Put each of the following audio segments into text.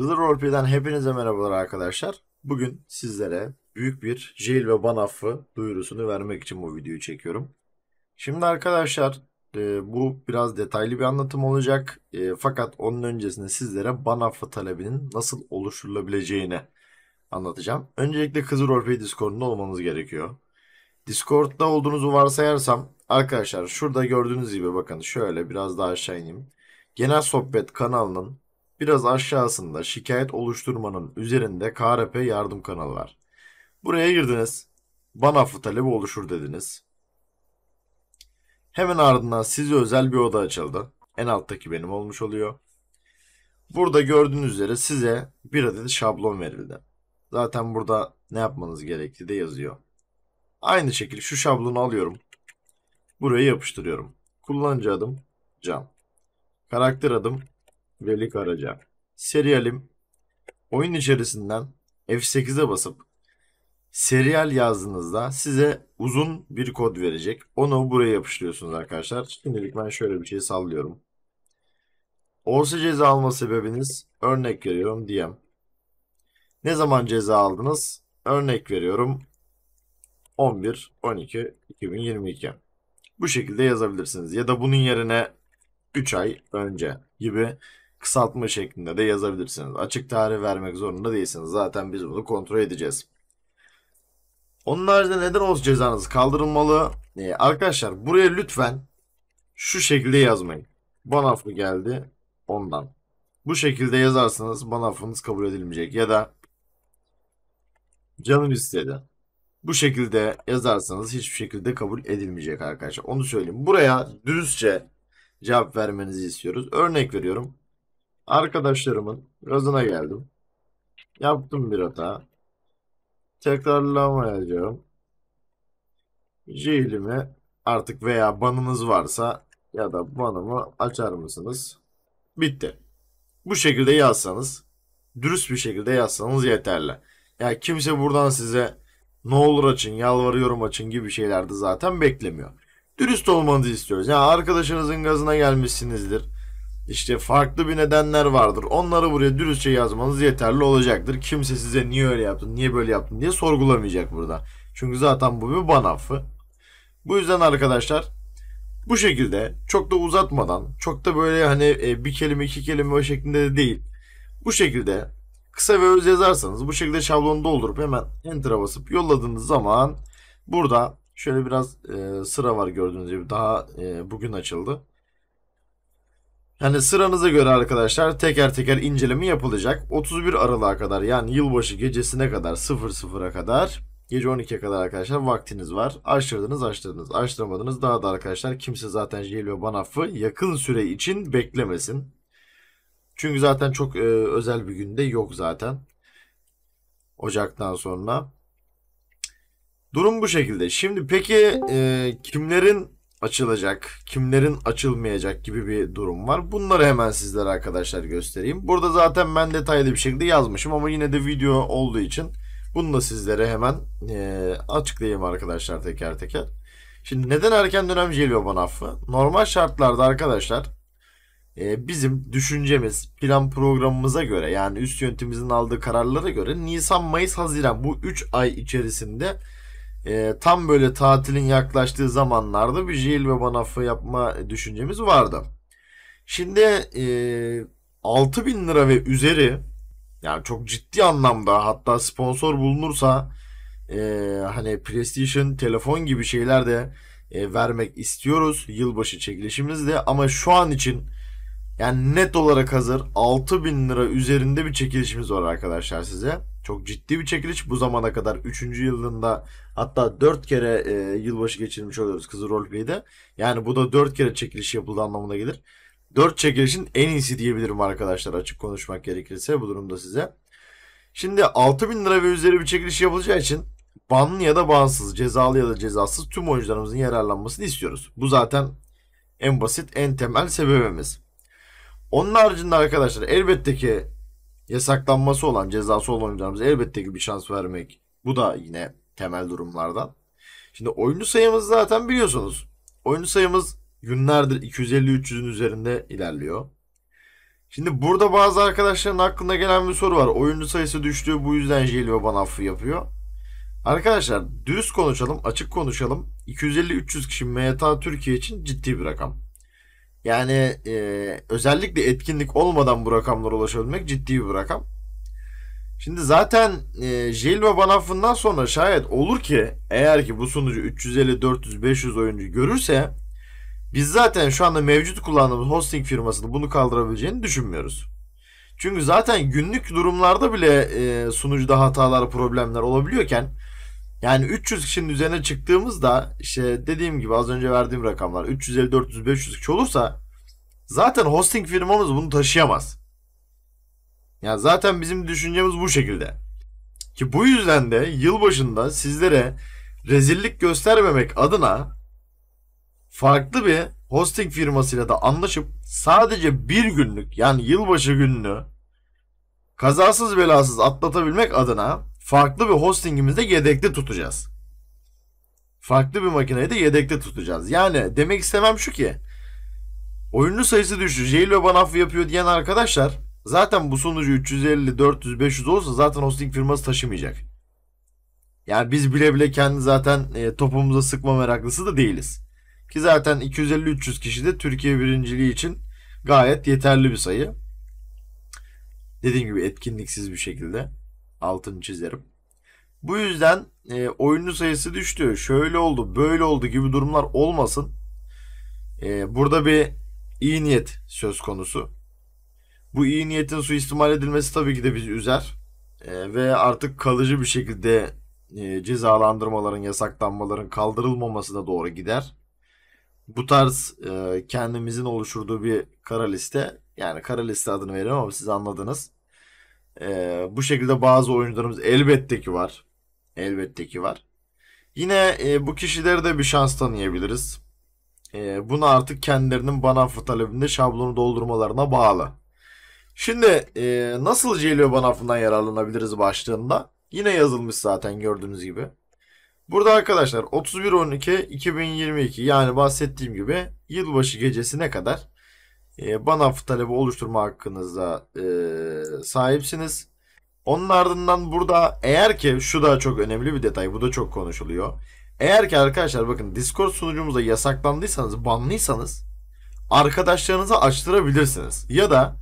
Little Roleplay'den hepinize merhabalar arkadaşlar. Bugün sizlere büyük bir jail ve ban affı duyurusunu vermek için bu videoyu çekiyorum. Şimdi arkadaşlar e, bu biraz detaylı bir anlatım olacak. E, fakat onun öncesinde sizlere ban affı talebinin nasıl oluşturulabileceğini anlatacağım. Öncelikle Kızıl Roleplay Discord'unda olmanız gerekiyor. Discord'da olduğunuzu varsayarsam arkadaşlar şurada gördüğünüz gibi bakın şöyle biraz daha aşağı ineyim. Genel sohbet kanalının Biraz aşağısında şikayet oluşturmanın üzerinde KRP yardım kanalı var. Buraya girdiniz. bana affı talebi oluşur dediniz. Hemen ardından size özel bir oda açıldı. En alttaki benim olmuş oluyor. Burada gördüğünüz üzere size bir adet şablon verildi. Zaten burada ne yapmanız gerektiği de yazıyor. Aynı şekilde şu şablonu alıyorum. Buraya yapıştırıyorum. Kullanıcı adım Can. Karakter adım verilik araca serialim oyun içerisinden F8'e basıp serial yazdığınızda size uzun bir kod verecek. Onu buraya yapıştırıyorsunuz arkadaşlar. Şimdilik ben şöyle bir şey sallıyorum. Olsa ceza alma sebebiniz örnek veriyorum diyem. Ne zaman ceza aldınız? Örnek veriyorum 11 12 2022. Bu şekilde yazabilirsiniz ya da bunun yerine 3 ay önce gibi kısaltma şeklinde de yazabilirsiniz. Açık tarih vermek zorunda değilsiniz. Zaten biz bunu kontrol edeceğiz. Onun haricinde neden olsun cezanız kaldırılmalı? Ee, arkadaşlar buraya lütfen şu şekilde yazmayın. Banaflı geldi ondan. Bu şekilde yazarsanız banafınız kabul edilmeyecek ya da canım istedi. Bu şekilde yazarsanız hiçbir şekilde kabul edilmeyecek arkadaşlar. Onu söyleyeyim. Buraya dürüstçe cevap vermenizi istiyoruz. Örnek veriyorum. Arkadaşlarımın gazına geldim. Yaptım bir hata. Tekrarlamayacağım. Jail'imi artık veya banınız varsa ya da banımı açar mısınız? Bitti. Bu şekilde yazsanız, dürüst bir şekilde yazsanız yeterli. Yani kimse buradan size ne olur açın, yalvarıyorum açın gibi şeyler de zaten beklemiyor. Dürüst olmanızı istiyoruz. Yani arkadaşınızın gazına gelmişsinizdir. İşte farklı bir nedenler vardır. Onları buraya dürüstçe yazmanız yeterli olacaktır. Kimse size niye öyle yaptın, niye böyle yaptın diye sorgulamayacak burada. Çünkü zaten bu bir ban affı. Bu yüzden arkadaşlar bu şekilde çok da uzatmadan, çok da böyle hani e, bir kelime iki kelime şeklinde de değil. Bu şekilde kısa ve öz yazarsanız bu şekilde şablonu doldurup hemen enter'a basıp yolladığınız zaman burada şöyle biraz e, sıra var gördüğünüz gibi daha e, bugün açıldı. Yani sıranıza göre arkadaşlar teker teker inceleme yapılacak. 31 Aralık'a kadar yani yılbaşı gecesine kadar 00'a kadar gece 12'ye kadar arkadaşlar vaktiniz var. Açtırdınız açtırdınız açtıramadınız daha da arkadaşlar kimse zaten Jail ve Banaf'ı yakın süre için beklemesin. Çünkü zaten çok e, özel bir günde yok zaten. Ocaktan sonra. Durum bu şekilde. Şimdi peki e, kimlerin açılacak, kimlerin açılmayacak gibi bir durum var. Bunları hemen sizlere arkadaşlar göstereyim. Burada zaten ben detaylı bir şekilde yazmışım ama yine de video olduğu için bunu da sizlere hemen e, açıklayayım arkadaşlar teker teker. Şimdi neden erken dönem jelibon affı? Normal şartlarda arkadaşlar e, bizim düşüncemiz, plan programımıza göre yani üst yönetimimizin aldığı kararlara göre Nisan, Mayıs, Haziran bu 3 ay içerisinde e, tam böyle tatilin yaklaştığı zamanlarda bir ve banafı yapma düşüncemiz vardı. Şimdi e, 6000 lira ve üzeri yani çok ciddi anlamda hatta sponsor bulunursa e, hani PlayStation telefon gibi şeyler de e, vermek istiyoruz yılbaşı çekilişimizde ama şu an için yani net olarak hazır 6000 lira üzerinde bir çekilişimiz var arkadaşlar size çok ciddi bir çekiliş bu zamana kadar 3. yılında hatta 4 kere e, yılbaşı geçirmiş oluyoruz Kızıl Roleplay'de. Yani bu da 4 kere çekiliş yapıldı anlamına gelir. 4 çekilişin en iyisi diyebilirim arkadaşlar açık konuşmak gerekirse bu durumda size. Şimdi 6000 lira ve üzeri bir çekiliş yapılacağı için banlı ya da bansız, cezalı ya da cezasız tüm oyuncularımızın yararlanmasını istiyoruz. Bu zaten en basit, en temel sebebimiz. Onun haricinde arkadaşlar elbette ki yasaklanması olan cezası olan oyuncularımıza elbette ki bir şans vermek. Bu da yine temel durumlardan. Şimdi oyuncu sayımız zaten biliyorsunuz. Oyuncu sayımız günlerdir 250-300'ün üzerinde ilerliyor. Şimdi burada bazı arkadaşların aklına gelen bir soru var. Oyuncu sayısı düştü bu yüzden Jelio bana affı yapıyor. Arkadaşlar düz konuşalım, açık konuşalım. 250-300 kişi MTA Türkiye için ciddi bir rakam. Yani e, özellikle etkinlik olmadan bu rakamlara ulaşabilmek ciddi bir rakam. Şimdi zaten e, Jail ve Banaf'ından sonra şayet olur ki eğer ki bu sunucu 350, 400, 500 oyuncu görürse biz zaten şu anda mevcut kullandığımız hosting firmasının bunu kaldırabileceğini düşünmüyoruz. Çünkü zaten günlük durumlarda bile e, sunucuda hatalar, problemler olabiliyorken yani 300 kişinin üzerine çıktığımızda işte dediğim gibi az önce verdiğim rakamlar 350, 400, 500 kişi olursa zaten hosting firmamız bunu taşıyamaz. Ya yani zaten bizim düşüncemiz bu şekilde. Ki bu yüzden de yılbaşında sizlere rezillik göstermemek adına farklı bir hosting firmasıyla da anlaşıp sadece bir günlük yani yılbaşı gününü kazasız belasız atlatabilmek adına farklı bir hostingimizde yedekli tutacağız. Farklı bir makineyi de yedekte tutacağız. Yani demek istemem şu ki oyuncu sayısı düştü. Jailbird bana yapıyor diyen arkadaşlar zaten bu sonucu 350, 400, 500 olsa zaten hosting firması taşımayacak. Yani biz bile bile kendi zaten e, topumuza sıkma meraklısı da değiliz. Ki zaten 250-300 kişi de Türkiye birinciliği için gayet yeterli bir sayı. Dediğim gibi etkinliksiz bir şekilde. Altını çizerim. Bu yüzden e, oyuncu sayısı düştü. Şöyle oldu, böyle oldu gibi durumlar olmasın. E, burada bir iyi niyet söz konusu. Bu iyi niyetin suistimal edilmesi tabii ki de bizi üzer. E, ve artık kalıcı bir şekilde e, cezalandırmaların, yasaklanmaların kaldırılmamasına doğru gider. Bu tarz e, kendimizin oluşturduğu bir kara liste. Yani kara liste adını veriyorum ama siz anladınız. Ee, bu şekilde bazı oyuncularımız elbette ki var. Elbette ki var. Yine e, bu kişilere de bir şans tanıyabiliriz. E, bunu artık kendilerinin Banafı talebinde şablonu doldurmalarına bağlı. Şimdi e, nasıl JLO Banafı'ndan yararlanabiliriz başlığında? Yine yazılmış zaten gördüğünüz gibi. Burada arkadaşlar 31.12.2022 yani bahsettiğim gibi yılbaşı gecesine kadar e, ee, ban affı talebi oluşturma hakkınıza e, sahipsiniz. Onun ardından burada eğer ki şu da çok önemli bir detay bu da çok konuşuluyor. Eğer ki arkadaşlar bakın Discord sunucumuzda yasaklandıysanız banlıysanız arkadaşlarınıza açtırabilirsiniz. Ya da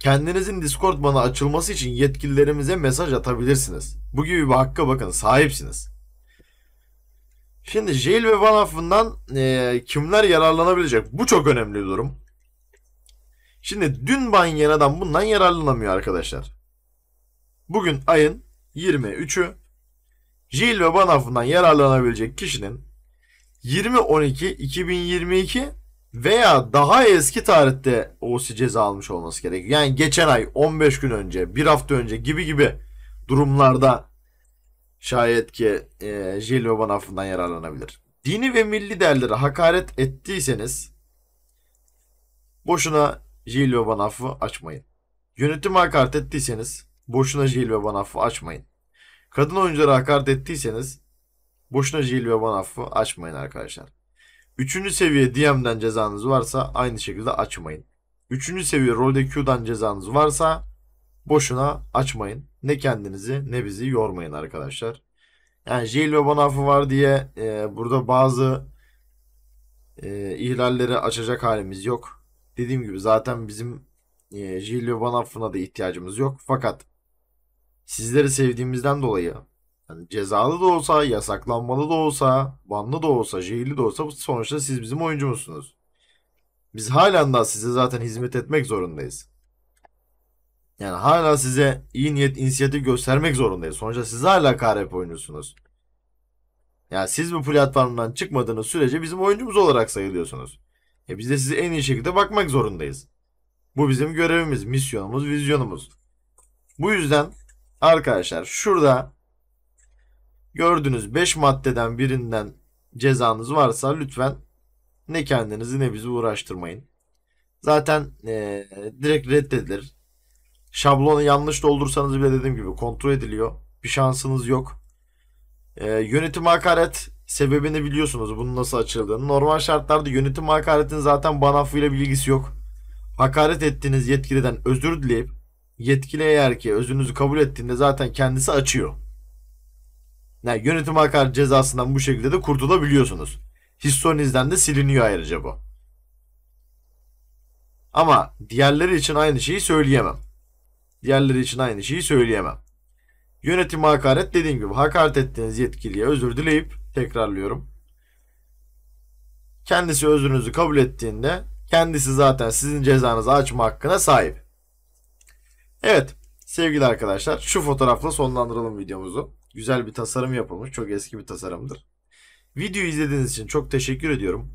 kendinizin Discord bana açılması için yetkililerimize mesaj atabilirsiniz. Bu gibi bir hakkı bakın sahipsiniz. Şimdi jail ve ban affından e, kimler yararlanabilecek? Bu çok önemli bir durum. Şimdi dün banyan adam bundan yararlanamıyor arkadaşlar. Bugün ayın 23'ü Jil ve Banaf'ından yararlanabilecek kişinin 2022 veya daha eski tarihte OC ceza almış olması gerekiyor. Yani geçen ay 15 gün önce, bir hafta önce gibi gibi durumlarda şayet ki e, Jil ve Banaf'ından yararlanabilir. Dini ve milli değerlere hakaret ettiyseniz boşuna Jil ve Banaf'ı açmayın. Yönetime hakaret ettiyseniz boşuna Jil ve Banaf'ı açmayın. Kadın oyunculara hakaret ettiyseniz boşuna Jil ve Banaf'ı açmayın arkadaşlar. Üçüncü seviye DM'den cezanız varsa aynı şekilde açmayın. Üçüncü seviye rolde Q'dan cezanız varsa boşuna açmayın. Ne kendinizi ne bizi yormayın arkadaşlar. Yani Jail ve Banaf'ı var diye e, burada bazı e, ihlalleri açacak halimiz yok. Dediğim gibi zaten bizim e, Gilles Van da ihtiyacımız yok. Fakat sizleri sevdiğimizden dolayı yani cezalı da olsa, yasaklanmalı da olsa, banlı da olsa, jehirli de olsa sonuçta siz bizim oyuncumuzsunuz. Biz hala da size zaten hizmet etmek zorundayız. Yani hala size iyi niyet, inisiyatif göstermek zorundayız. Sonuçta siz hala KRP oyuncusunuz. Yani siz bu platformdan çıkmadığınız sürece bizim oyuncumuz olarak sayılıyorsunuz. E biz de size en iyi şekilde bakmak zorundayız. Bu bizim görevimiz, misyonumuz, vizyonumuz. Bu yüzden arkadaşlar şurada gördüğünüz 5 maddeden birinden cezanız varsa lütfen ne kendinizi ne bizi uğraştırmayın. Zaten e, direkt reddedilir. Şablonu yanlış doldursanız bile dediğim gibi kontrol ediliyor. Bir şansınız yok. E, yönetim hakaret sebebini biliyorsunuz bunun nasıl açıldığını. Normal şartlarda yönetim hakaretin zaten banafıyla bilgisi yok. Hakaret ettiğiniz yetkiliden özür dileyip yetkili eğer ki özrünüzü kabul ettiğinde zaten kendisi açıyor. Yani yönetim hakaret cezasından bu şekilde de kurtulabiliyorsunuz. Historinizden de siliniyor ayrıca bu. Ama diğerleri için aynı şeyi söyleyemem. Diğerleri için aynı şeyi söyleyemem. Yönetim hakaret dediğim gibi hakaret ettiğiniz yetkiliye özür dileyip Tekrarlıyorum. Kendisi özrünüzü kabul ettiğinde kendisi zaten sizin cezanızı açma hakkına sahip. Evet sevgili arkadaşlar şu fotoğrafla sonlandıralım videomuzu. Güzel bir tasarım yapılmış. Çok eski bir tasarımdır. Videoyu izlediğiniz için çok teşekkür ediyorum.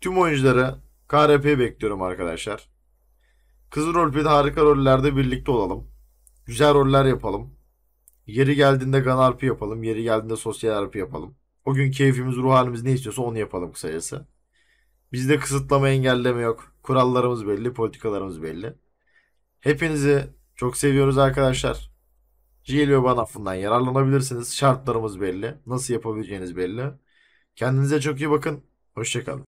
Tüm oyuncuları KRP bekliyorum arkadaşlar. Kızıl Rolpe'de harika rollerde birlikte olalım. Güzel roller yapalım. Yeri geldiğinde gun harpı yapalım. Yeri geldiğinde sosyal harpı yapalım. O gün keyfimiz, ruh halimiz ne istiyorsa onu yapalım kısacası. Bizde kısıtlama, engelleme yok. Kurallarımız belli, politikalarımız belli. Hepinizi çok seviyoruz arkadaşlar. JLO Ban affından yararlanabilirsiniz. Şartlarımız belli. Nasıl yapabileceğiniz belli. Kendinize çok iyi bakın. Hoşçakalın.